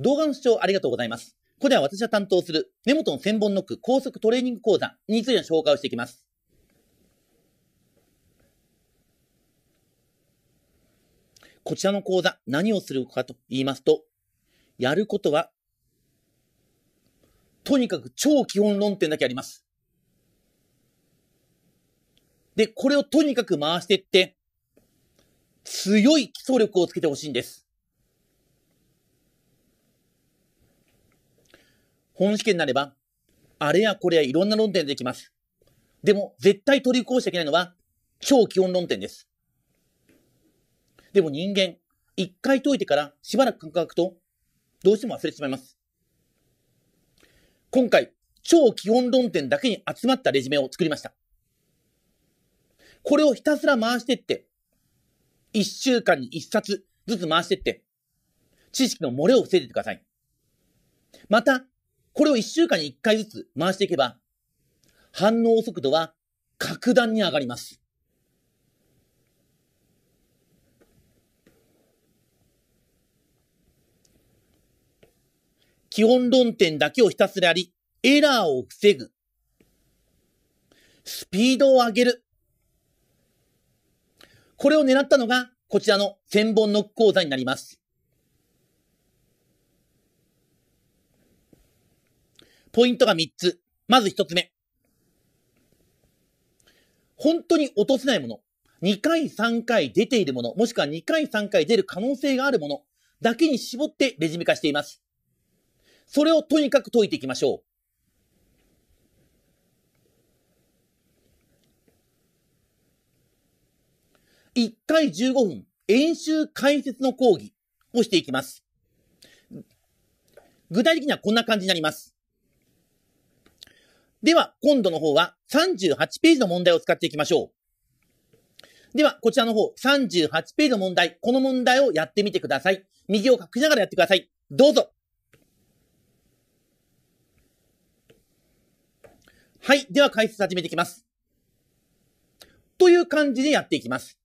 動画の視聴ありがとうございます。ここでは私が担当する根本の千本ノック高速トレーニング講座についての紹介をしていきます。こちらの講座、何をするかと言いますと、やることは、とにかく超基本論点だけあります。で、これをとにかく回していって、強い基礎力をつけてほしいんです。本試験になれば、あれやこれやいろんな論点できます。でも、絶対取りこぼしちゃいけないのは、超基本論点です。でも人間、一回解いてからしばらく間隔と、どうしても忘れてしまいます。今回、超基本論点だけに集まったレジュメを作りました。これをひたすら回してって、一週間に一冊ずつ回してって、知識の漏れを防いでてください。また、これを1週間に1回ずつ回していけば、反応速度は格段に上がります。基本論点だけをひたすらやり、エラーを防ぐ。スピードを上げる。これを狙ったのが、こちらの千本ノック講座になります。ポイントが3つ。まず1つ目。本当に落とせないもの。2回3回出ているもの、もしくは2回3回出る可能性があるものだけに絞ってレジュメ化しています。それをとにかく解いていきましょう。1回15分演習解説の講義をしていきます。具体的にはこんな感じになります。では、今度の方は38ページの問題を使っていきましょう。では、こちらの方、38ページの問題、この問題をやってみてください。右を隠しながらやってください。どうぞ。はい。では、解説始めていきます。という感じでやっていきます。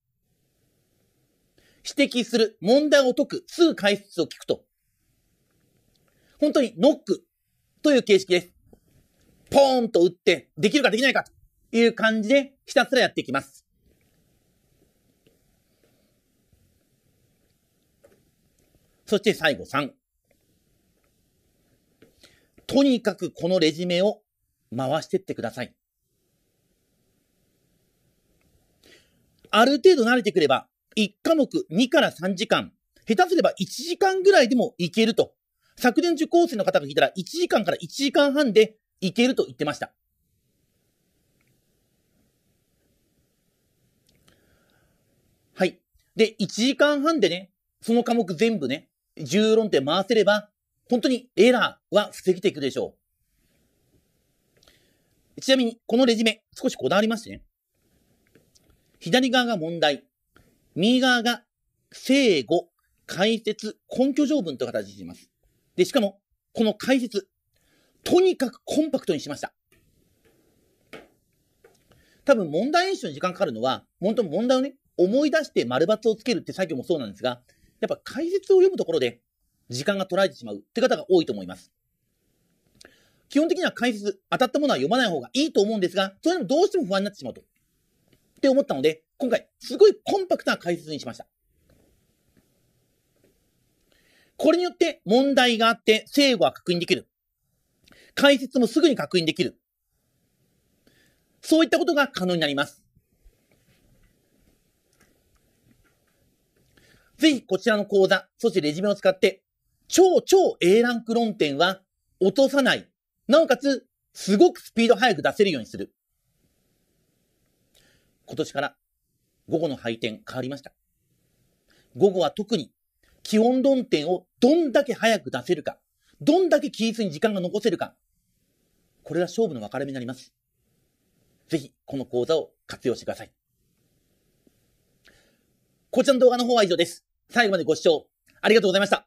指摘する、問題を解く、すぐ解説を聞くと。本当にノックという形式です。ポーンと打って、できるかできないかという感じで、ひたすらやっていきます。そして最後3。とにかくこのレジメを回してってください。ある程度慣れてくれば、1科目2から3時間、下手すれば1時間ぐらいでもいけると。昨年受講生の方が聞いたら1時間から1時間半でいけると言ってました。はい。で、1時間半でね、その科目全部ね、10論点回せれば、本当にエラーは防げていくでしょう。ちなみに、このレジュメ、少しこだわりましてね。左側が問題、右側が正語、解説、根拠条文という形にします。で、しかも、この解説、とにかくコンパクトにしました。多分問題演習に時間かかるのは、本当問題をね、思い出して丸抜をつけるって作業もそうなんですが、やっぱ解説を読むところで時間が取られてしまうって方が多いと思います。基本的には解説、当たったものは読まない方がいいと思うんですが、それでもどうしても不安になってしまうと。って思ったので、今回、すごいコンパクトな解説にしました。これによって問題があって、正誤は確認できる。解説もすぐに確認できる。そういったことが可能になります。ぜひこちらの講座、そしてレジュメを使って、超超 A ランク論点は落とさない。なおかつ、すごくスピード速く出せるようにする。今年から午後の配点変わりました。午後は特に基本論点をどんだけ早く出せるか、どんだけ期日に時間が残せるか、これが勝負の分かれ目になります。ぜひ、この講座を活用してください。こちらの動画の方は以上です。最後までご視聴ありがとうございました。